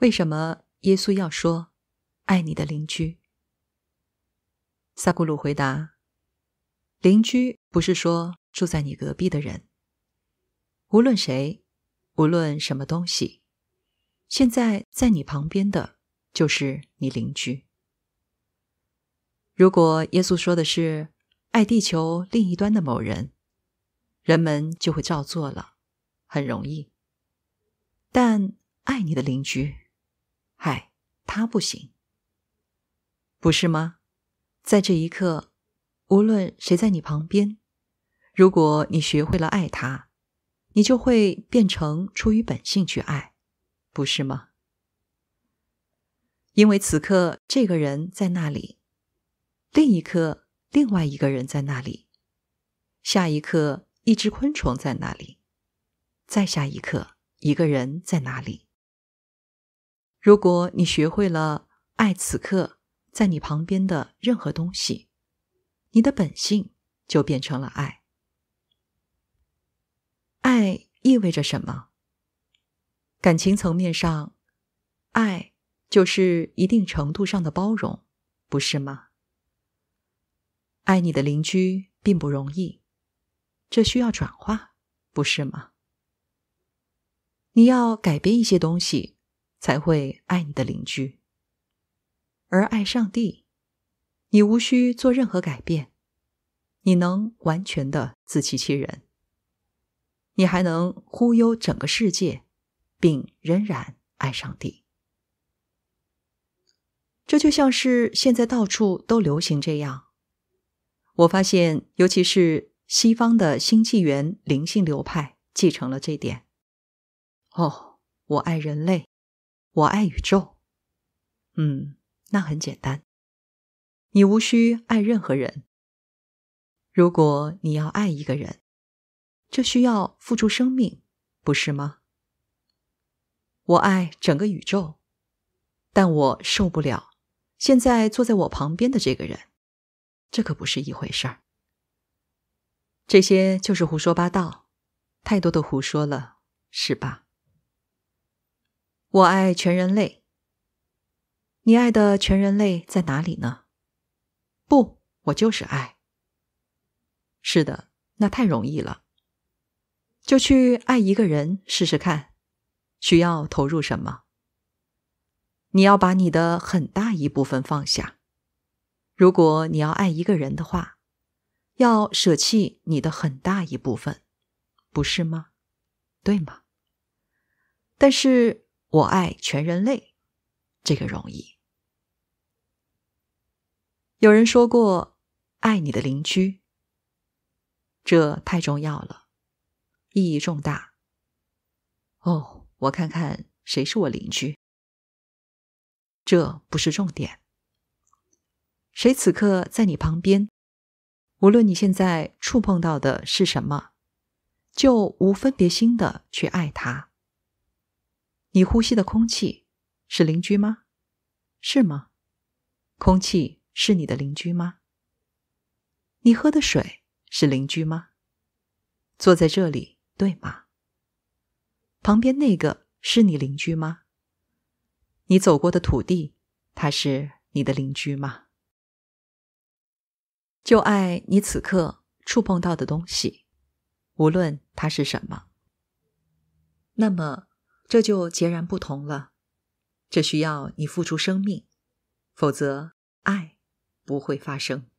为什么耶稣要说“爱你的邻居”？萨古鲁回答：“邻居不是说住在你隔壁的人，无论谁，无论什么东西，现在在你旁边的，就是你邻居。如果耶稣说的是爱地球另一端的某人，人们就会照做了，很容易。但爱你的邻居。”嗨，他不行，不是吗？在这一刻，无论谁在你旁边，如果你学会了爱他，你就会变成出于本性去爱，不是吗？因为此刻这个人在那里，另一刻另外一个人在那里，下一刻一只昆虫在那里，再下一刻一个人在哪里？如果你学会了爱此刻在你旁边的任何东西，你的本性就变成了爱。爱意味着什么？感情层面上，爱就是一定程度上的包容，不是吗？爱你的邻居并不容易，这需要转化，不是吗？你要改变一些东西。才会爱你的邻居，而爱上帝，你无需做任何改变，你能完全的自欺欺人，你还能忽悠整个世界，并仍然爱上帝。这就像是现在到处都流行这样，我发现，尤其是西方的新纪元灵性流派继承了这点。哦，我爱人类。我爱宇宙，嗯，那很简单。你无需爱任何人。如果你要爱一个人，这需要付出生命，不是吗？我爱整个宇宙，但我受不了现在坐在我旁边的这个人。这可不是一回事儿。这些就是胡说八道，太多的胡说了，是吧？我爱全人类。你爱的全人类在哪里呢？不，我就是爱。是的，那太容易了。就去爱一个人试试看，需要投入什么？你要把你的很大一部分放下。如果你要爱一个人的话，要舍弃你的很大一部分，不是吗？对吗？但是。我爱全人类，这个容易。有人说过，爱你的邻居，这太重要了，意义重大。哦，我看看谁是我邻居。这不是重点。谁此刻在你旁边，无论你现在触碰到的是什么，就无分别心的去爱他。你呼吸的空气是邻居吗？是吗？空气是你的邻居吗？你喝的水是邻居吗？坐在这里对吗？旁边那个是你邻居吗？你走过的土地，他是你的邻居吗？就爱你此刻触碰到的东西，无论它是什么。那么。这就截然不同了，这需要你付出生命，否则爱不会发生。